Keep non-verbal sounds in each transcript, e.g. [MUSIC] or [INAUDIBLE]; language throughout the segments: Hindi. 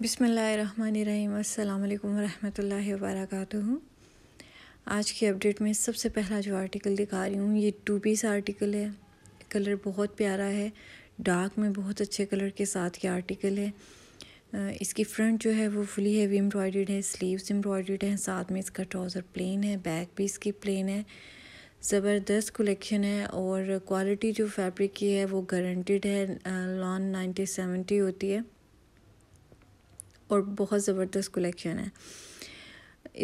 बिसमीम् अल्लाम वरहमतुल्लाहि वबरकatuh आज के अपडेट में सबसे पहला जो आर्टिकल दिखा रही हूँ ये टू पीस आर्टिकल है कलर बहुत प्यारा है डार्क में बहुत अच्छे कलर के साथ ये आर्टिकल है इसकी फ्रंट जो है वो फुली हैवी एम्ब्रॉयड है स्लीव्स एम्ब्रॉयड हैं साथ में इसका ट्राउज़र प्लेन है बैक भी इसकी प्लेन है ज़बरदस्त कलेक्शन है और क्वालिटी जो फैब्रिक की है वो गारंटेड है लॉन नाइनटी सेवेंटी होती है और बहुत ज़बरदस्त कलेक्शन है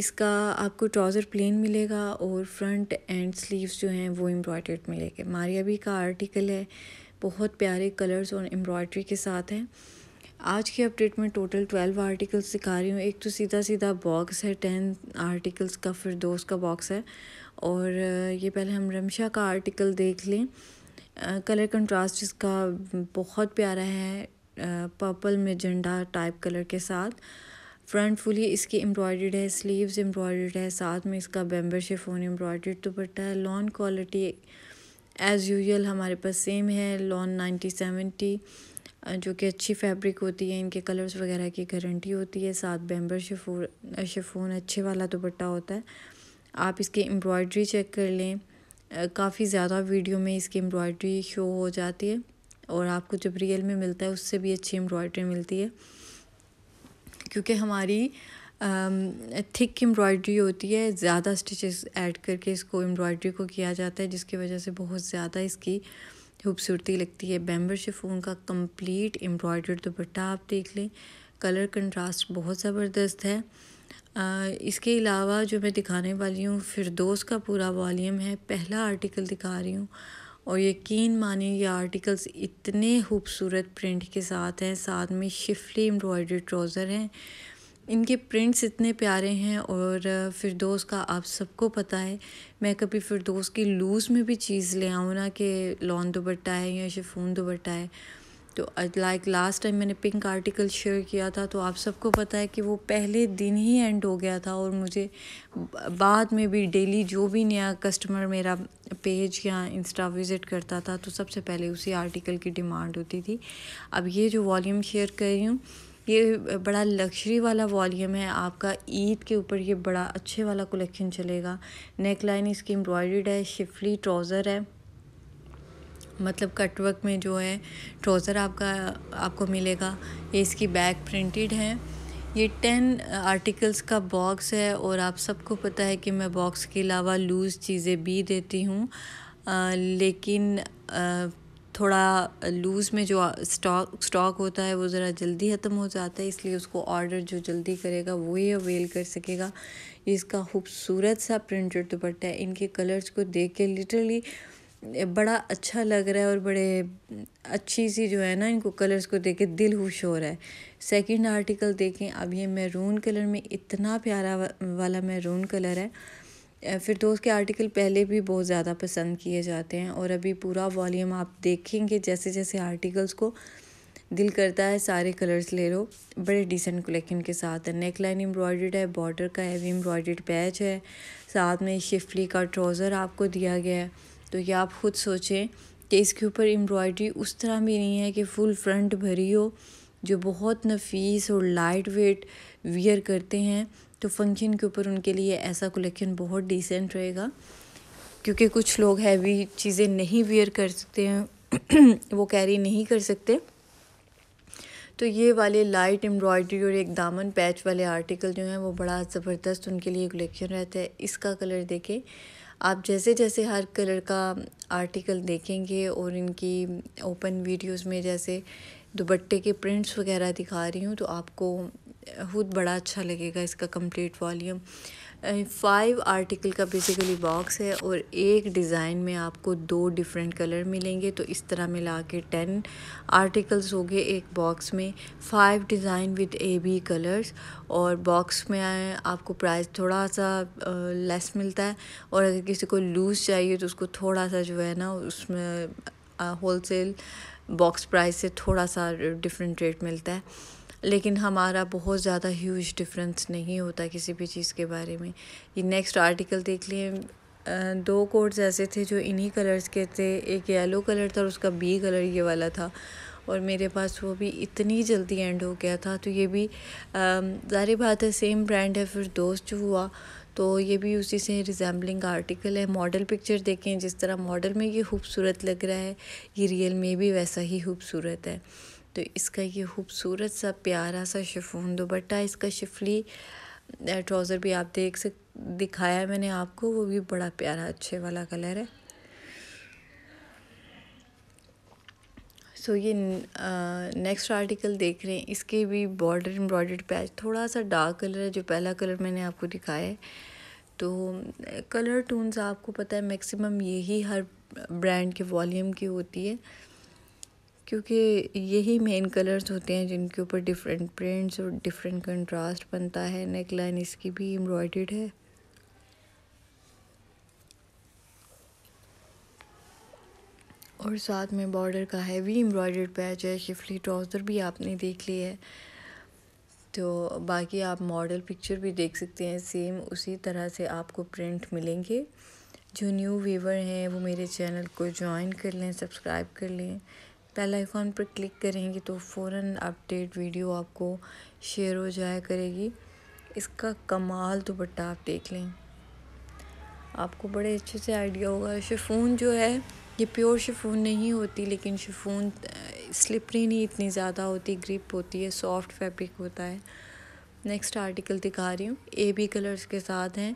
इसका आपको ट्राउज़र प्लेन मिलेगा और फ्रंट एंड स्लीव्स जो हैं वो एम्ब्रॉयड मिलेंगे भी का आर्टिकल है बहुत प्यारे कलर्स और एम्ब्रॉयड्री के साथ हैं आज के अपडेट में टोटल ट्वेल्व आर्टिकल्स दिखा रही हूँ एक तो सीधा सीधा बॉक्स है टेन आर्टिकल्स का फिर दोस्त का बॉक्स है और ये पहले हम रमशा का आर्टिकल देख लें कलर कंट्रास्ट इसका बहुत प्यारा है पर्पल मेजेंडा टाइप कलर के साथ फ्रंट फुली इसकी एम्ब्रॉयड है स्लीव्स एम्ब्रॉयड है साथ में इसका बेम्बर शेफोन एम्ब्रॉयड दुपट्टा है लॉन क्वालिटी एज़ यूजल हमारे पास सेम है लॉन नाइन्टी सेवेंटी जो कि अच्छी फैब्रिक होती है इनके कलर्स वगैरह की गारंटी होती है साथ बेम्बर शेफोन शेफोन अच्छे वाला दुपट्टा होता है आप इसकी एम्ब्रॉयड्री चेक कर लें काफ़ी ज़्यादा वीडियो में इसकी एम्ब्रॉयड्री शो हो जाती है और आपको जब रियल में मिलता है उससे भी अच्छी एम्ब्रॉयडरी मिलती है क्योंकि हमारी थिक एम्ब्रॉयडरी होती है ज़्यादा स्टिचेस ऐड करके इसको एम्ब्रॉयडरी को किया जाता है जिसकी वजह से बहुत ज़्यादा इसकी खूबसूरती लगती है बैम्बर शिफोन का कंप्लीट एम्ब्रॉयडर्ड दुपट्टा आप देख लें कलर कंट्रास्ट बहुत ज़बरदस्त है आ, इसके अलावा जो मैं दिखाने वाली हूँ फिरदोस का पूरा वॉलीम है पहला आर्टिकल दिखा रही हूँ और यकीन माने ये आर्टिकल्स इतने खूबसूरत प्रिंट के साथ हैं साथ में शिफली एम्ब्रॉयडरी ट्राउज़र हैं इनके प्रिंट्स इतने प्यारे हैं और फिरदोस का आप सबको पता है मैं कभी फिरदोस की लूज़ में भी चीज़ ले आऊँ ना कि लॉन दुबट्टा है या शिफून दुबट्टा है तो लाइक लास्ट टाइम मैंने पिंक आर्टिकल शेयर किया था तो आप सबको पता है कि वो पहले दिन ही एंड हो गया था और मुझे बाद में भी डेली जो भी नया कस्टमर मेरा पेज या इंस्टा विज़िट करता था तो सबसे पहले उसी आर्टिकल की डिमांड होती थी अब ये जो वॉल्यूम शेयर कर रही हूँ ये बड़ा लग्जरी वाला वॉल्यूम है आपका ईद के ऊपर ये बड़ा अच्छे वाला कलेक्शन चलेगा नेक लाइन इसकी एम्ब्रॉयड है शिफली ट्राउज़र है मतलब कटवर्क में जो है ट्रोज़र आपका आपको मिलेगा ये इसकी बैक प्रिंटेड है ये टेन आर्टिकल्स का बॉक्स है और आप सबको पता है कि मैं बॉक्स के अलावा लूज़ चीज़ें भी देती हूँ लेकिन आ, थोड़ा लूज़ में जो स्टॉक स्टॉक होता है वो ज़रा जल्दी ख़त्म हो जाता है इसलिए उसको ऑर्डर जो जल्दी करेगा वो ही अवेल कर सकेगा इसका खूबसूरत सा प्रिंटेड दुपट्टा है इनके कलर्स को देख के लिटरली बड़ा अच्छा लग रहा है और बड़े अच्छी सी जो है ना इनको कलर्स को देख के दिल खुश हो रहा है सेकंड आर्टिकल देखें अब ये मैरून कलर में इतना प्यारा वाला मैरून कलर है फिर दोस्त के आर्टिकल पहले भी बहुत ज़्यादा पसंद किए जाते हैं और अभी पूरा वॉल्यूम आप देखेंगे जैसे जैसे आर्टिकल्स को दिल करता है सारे कलर्स ले लो बड़े डिसेंट कलेक्शन के साथ है नेक लाइन एम्ब्रॉयड है बॉर्डर का हैवी एम्ब्रॉयड पैच है साथ में शिफली का ट्रोज़र आपको दिया गया है तो ये आप ख़ुद सोचें कि इसके ऊपर एम्ब्रॉयडरी उस तरह भी नहीं है कि फुल फ्रंट भरी हो जो बहुत नफीस और लाइट वेट वियर करते हैं तो फंक्शन के ऊपर उनके लिए ऐसा कलेक्शन बहुत डिसेंट रहेगा क्योंकि कुछ लोग हैवी चीज़ें नहीं वियर कर सकते हैं [CLEARS THROAT] वो कैरी नहीं कर सकते तो ये वाले लाइट एम्ब्रॉयडरी और एक दामन पैच वाले आर्टिकल जो हैं वो बड़ा ज़बरदस्त उनके लिए कलेक्शन रहता है इसका कलर देखें आप जैसे जैसे हर कलर का आर्टिकल देखेंगे और इनकी ओपन वीडियोस में जैसे दुपट्टे के प्रिंट्स वगैरह दिखा रही हूँ तो आपको खुद बड़ा अच्छा लगेगा इसका कंप्लीट वॉल्यूम फ़ाइव आर्टिकल का बेसिकली बॉक्स है और एक डिज़ाइन में आपको दो डिफरेंट कलर मिलेंगे तो इस तरह मिला के टेन आर्टिकल्स हो गए एक बॉक्स में five design with A B colours और बॉक्स में आपको प्राइस थोड़ा सा लेस मिलता है और अगर किसी को लूज़ चाहिए तो उसको थोड़ा सा जो है ना उसमें होल सेल बॉक्स प्राइस से थोड़ा सा डिफरेंट रेट मिलता है लेकिन हमारा बहुत ज़्यादा ह्यूज डिफरेंस नहीं होता किसी भी चीज़ के बारे में ये नेक्स्ट आर्टिकल देख लिए दो कोट्स ऐसे थे जो इन्हीं कलर्स के थे एक येलो कलर था और उसका बी कलर ये वाला था और मेरे पास वो भी इतनी जल्दी एंड हो गया था तो ये भी ज़ाहिर बात है सेम ब्रांड है फिर दोस्त हुआ तो ये भी उसी से रिजेंबलिंग आर्टिकल है मॉडल पिक्चर देखें जिस तरह मॉडल में ये खूबसूरत लग रहा है ये रियल में भी वैसा ही खूबसूरत है तो इसका ये खूबसूरत सा प्यारा सा शिफोन दुपट्टा इसका शिफली ट्राउज़र भी आप देख सक दिखाया मैंने आपको वो भी बड़ा प्यारा अच्छे वाला कलर है सो so, ये नेक्स्ट आर्टिकल देख रहे हैं इसके भी बॉर्डर एम्ब्रॉयडर्ड पैच थोड़ा सा डार्क कलर है जो पहला कलर मैंने आपको दिखाया है तो कलर टून्स आपको पता है मैक्सिमम यही हर ब्रांड के वॉल्यूम की होती है क्योंकि यही मेन कलर्स होते हैं जिनके ऊपर डिफरेंट प्रिंट्स और डिफरेंट कंट्रास्ट बनता है नेक लाइन इसकी भी एम्ब्रॉयड है और साथ में बॉर्डर का हैवी एम्ब्रॉयड पैच है शिफली ट्राउज़र भी आपने देख लिया है तो बाकी आप मॉडल पिक्चर भी देख सकते हैं सेम उसी तरह से आपको प्रिंट मिलेंगे जो न्यू वीवर हैं वो मेरे चैनल को ज्वाइन कर लें सब्सक्राइब कर लें बेल आइकॉन पर क्लिक करेंगे तो फ़ौर अपडेट वीडियो आपको शेयर हो जाया करेगी इसका कमाल दुपट्टा तो आप देख लें आपको बड़े अच्छे से आइडिया होगा शिफून जो है ये प्योर शिफोन नहीं होती लेकिन शिफून स्लिपरी नहीं इतनी ज़्यादा होती ग्रिप होती है सॉफ्ट फैब्रिक होता है नेक्स्ट आर्टिकल दिखा रही हूँ ए बी कलर्स के साथ हैं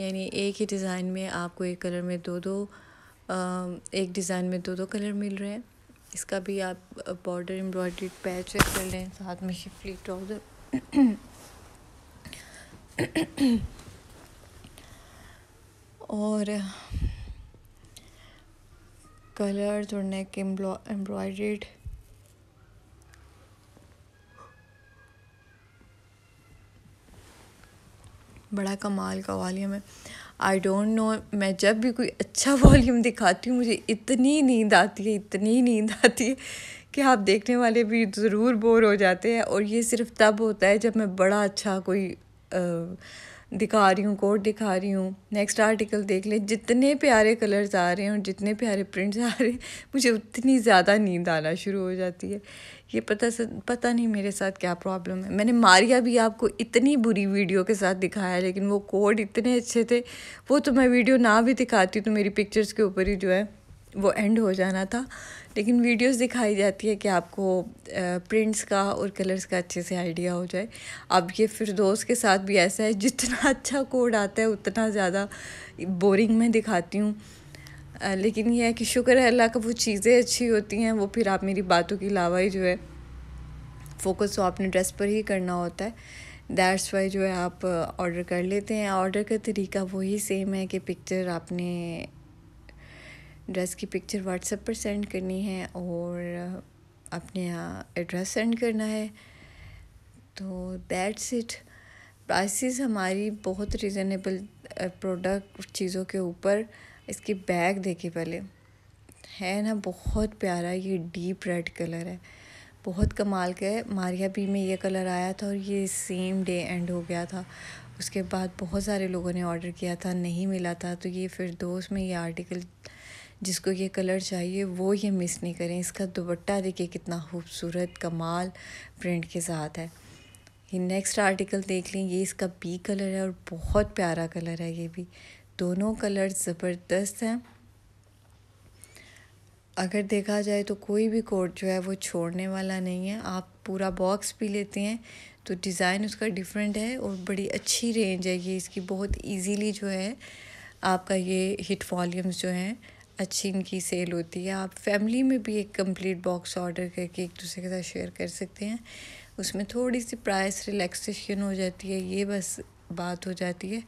यानी एक ही डिज़ाइन में आपको एक कलर में दो दो एक डिज़ाइन में दो दो कलर मिल रहे हैं इसका भी आप बॉर्डर एम्ब्रॉयड्रीड पैच कर लें साथ में शिफली ट्राउज़र और कलर और नेक एम्ब्रॉयड्रीड बड़ा कमाल का कवालिया में आई डोंट नो मैं जब भी कोई अच्छा वॉल्यूम [LAUGHS] दिखाती हूँ मुझे इतनी नींद आती है इतनी नींद आती है कि आप देखने वाले भी ज़रूर बोर हो जाते हैं और ये सिर्फ तब होता है जब मैं बड़ा अच्छा कोई आ, दिखा रही हूँ कोड दिखा रही हूँ नेक्स्ट आर्टिकल देख ले जितने प्यारे कलर्स आ रहे हैं और जितने प्यारे प्रिंट्स आ रहे हैं मुझे उतनी ज़्यादा नींद आना शुरू हो जाती है ये पता स, पता नहीं मेरे साथ क्या प्रॉब्लम है मैंने मारिया भी आपको इतनी बुरी वीडियो के साथ दिखाया लेकिन वो कोड इतने अच्छे थे वो तो मैं वीडियो ना भी दिखाती तो मेरी पिक्चर्स के ऊपर ही जो है वो एंड हो जाना था लेकिन वीडियोस दिखाई जाती है कि आपको प्रिंट्स का और कलर्स का अच्छे से आइडिया हो जाए अब ये फिर दोस्त के साथ भी ऐसा है जितना अच्छा कोड आता है उतना ज़्यादा बोरिंग में दिखाती हूँ लेकिन यह है कि शुक्र है अल्लाह का वो चीज़ें अच्छी होती हैं वो फिर आप मेरी बातों के अलावा ही जो है फोकस तो आपने ड्रेस पर ही करना होता है दैट्स वाई जो है आप ऑर्डर कर लेते हैं ऑर्डर का तरीका वही सेम है कि पिक्चर आपने ड्रेस की पिक्चर व्हाट्सएप पर सेंड करनी है और अपने यहाँ एड्रेस सेंड करना है तो दैट्स इट प्राइसेस हमारी बहुत रिजनेबल प्रोडक्ट चीज़ों के ऊपर इसके बैग देखे पहले है ना बहुत प्यारा ये डीप रेड कलर है बहुत कमाल का है मारिया बी में ये कलर आया था और ये सेम डे एंड हो गया था उसके बाद बहुत सारे लोगों ने ऑर्डर किया था नहीं मिला था तो ये फिर दोस्त में ये आर्टिकल जिसको ये कलर चाहिए वो ये मिस नहीं करें इसका दुपट्टा देखिए कितना खूबसूरत कमाल प्रिंट के साथ है ये नेक्स्ट आर्टिकल देख लें ये इसका बी कलर है और बहुत प्यारा कलर है ये भी दोनों कलर ज़बरदस्त हैं अगर देखा जाए तो कोई भी कोट जो है वो छोड़ने वाला नहीं है आप पूरा बॉक्स भी लेते हैं तो डिज़ाइन उसका डिफरेंट है और बड़ी अच्छी रेंज है ये इसकी बहुत इजीली जो है आपका ये हिट वॉल्यूम्स जो हैं अच्छी इनकी सेल होती है आप फैमिली में भी एक कंप्लीट बॉक्स ऑर्डर करके एक दूसरे के साथ शेयर कर सकते हैं उसमें थोड़ी सी प्राइस रिलैक्सेशन हो जाती है ये बस बात हो जाती है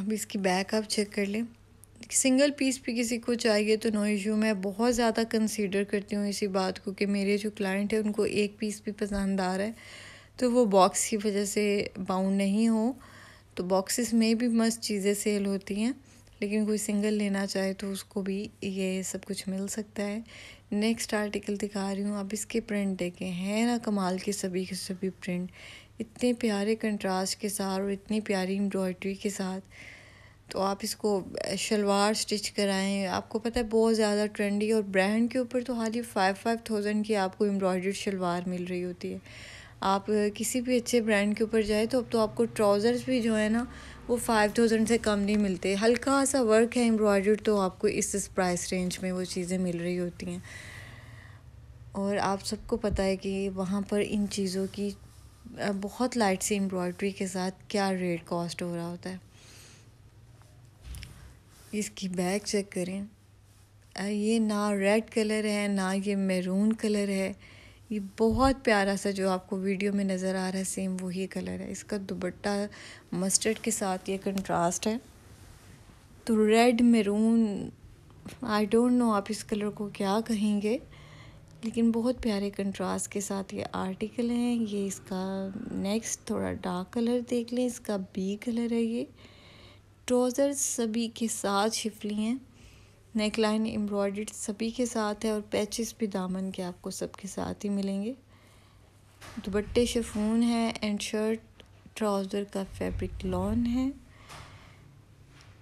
अब इसकी बैक आप चेक कर लें सिंगल पीस भी किसी को चाहिए तो नो इशू मैं बहुत ज़्यादा कंसीडर करती हूँ इसी बात को कि मेरे जो क्लाइंट हैं उनको एक पीस भी पसंद आ रहा है तो वो बॉक्स की वजह से बाउंड नहीं हो तो बॉक्सेस में भी मस्त चीज़ें सेल होती हैं लेकिन कोई सिंगल लेना चाहे तो उसको भी ये सब कुछ मिल सकता है नेक्स्ट आर्टिकल दिखा रही हूँ आप इसके प्रिंट देखें हैं ना कमाल के सभी के सभी प्रिंट इतने प्यारे कंट्रास्ट के साथ और इतनी प्यारी एम्ब्रॉयड्री के साथ तो आप इसको शलवार स्टिच कराएं आपको पता है बहुत ज़्यादा ट्रेंडी और ब्रांड के ऊपर तो हाल ही फाइव फाइव थाउजेंड की आपको एम्ब्रॉयड्री शलवार मिल रही होती है आप किसी भी अच्छे ब्रांड के ऊपर जाए तो अब तो आपको ट्राउज़र्स भी जो है ना वो फाइव थाउजेंड से कम नहीं मिलते हल्का सा वर्क है एम्ब्रॉयडर्ड तो आपको इस इस प्राइस रेंज में वो चीज़ें मिल रही होती हैं और आप सबको पता है कि वहाँ पर इन चीज़ों की बहुत लाइट सी एम्ब्रॉयड्री के साथ क्या रेट कॉस्ट हो रहा होता है इसकी बैग चेक करें ये ना रेड कलर है ना ये मैरून कलर है ये बहुत प्यारा सा जो आपको वीडियो में नज़र आ रहा है सेम वही कलर है इसका दुबट्टा मस्टर्ड के साथ ये कंट्रास्ट है तो red maroon I don't know आप इस कलर को क्या कहेंगे लेकिन बहुत प्यारे कंट्रास्ट के साथ ये आर्टिकल हैं ये इसका नेक्स्ट थोड़ा डार्क कलर देख लें इसका बी कलर है ये ट्रोज़र सभी के साथ शिफली हैं नेक लाइन एम्ब्रॉयड सभी के साथ है और पैचेस भी दामन के आपको सबके साथ ही मिलेंगे दुपट्टे शफून है एंड शर्ट ट्राउज़र का फैब्रिक लॉन है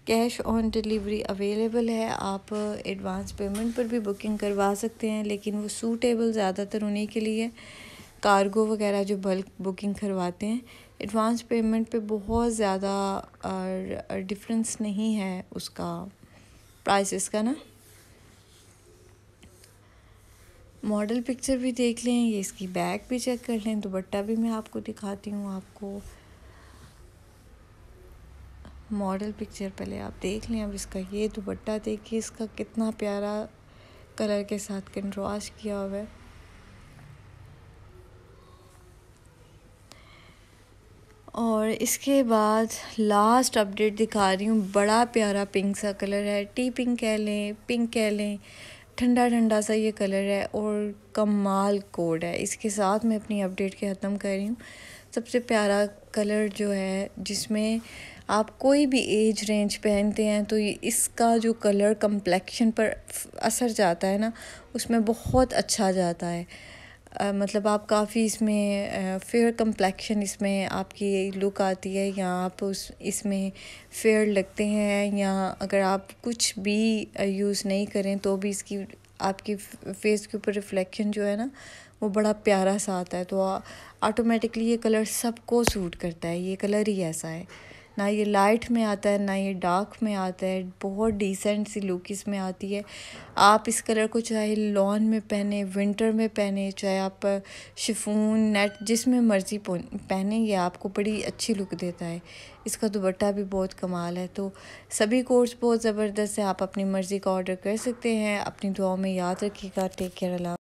कैश ऑन डिलीवरी अवेलेबल है आप एडवांस uh, पेमेंट पर भी बुकिंग करवा सकते हैं लेकिन वो सूटेबल ज़्यादातर उन्हीं के लिए कार्गो वगैरह जो बल्क बुकिंग करवाते हैं एडवांस पेमेंट पे बहुत ज़्यादा डिफरेंस नहीं है उसका प्राइस इसका ना मॉडल पिक्चर भी देख लें ये इसकी बैग भी चेक कर लें दुपट्टा भी मैं आपको दिखाती हूँ आपको मॉडल पिक्चर पहले आप देख लें अब इसका ये दुपट्टा देखिए इसका कितना प्यारा कलर के साथ कंट्रास्ट किया हुआ है और इसके बाद लास्ट अपडेट दिखा रही हूँ बड़ा प्यारा पिंक सा कलर है टी पिंक कह लें पिंक कह लें ठंडा ठंडा सा ये कलर है और कमाल कोड है इसके साथ मैं अपनी अपडेट के ख़त्म कर रही हूँ सबसे प्यारा कलर जो है जिसमें आप कोई भी एज रेंज पहनते हैं तो इसका जो कलर कम्प्लेक्शन पर असर जाता है ना उसमें बहुत अच्छा जाता है मतलब आप काफ़ी इसमें फेयर कम्प्लेक्शन इसमें आपकी लुक आती है या आप उस इसमें फेयर लगते हैं या अगर आप कुछ भी यूज़ नहीं करें तो भी इसकी आपकी फेस के ऊपर रिफ्लेक्शन जो है ना वो बड़ा प्यारा सा आता है तो ऑटोमेटिकली ये कलर सबको सूट करता है ये कलर ही ऐसा है ना ये लाइट में आता है ना ये डार्क में आता है बहुत डिसेंट सी लुक इसमें आती है आप इस कलर को चाहे लॉन में पहने विंटर में पहने चाहे आप शिफून नेट जिसमें मर्ज़ी पहने ये आपको बड़ी अच्छी लुक देता है इसका दुपट्टा भी बहुत कमाल है तो सभी कोर्स बहुत ज़बरदस्त है आप अपनी मर्ज़ी का ऑर्डर कर सकते हैं अपनी दुआओं में याद रखिएगा टेक केयर अला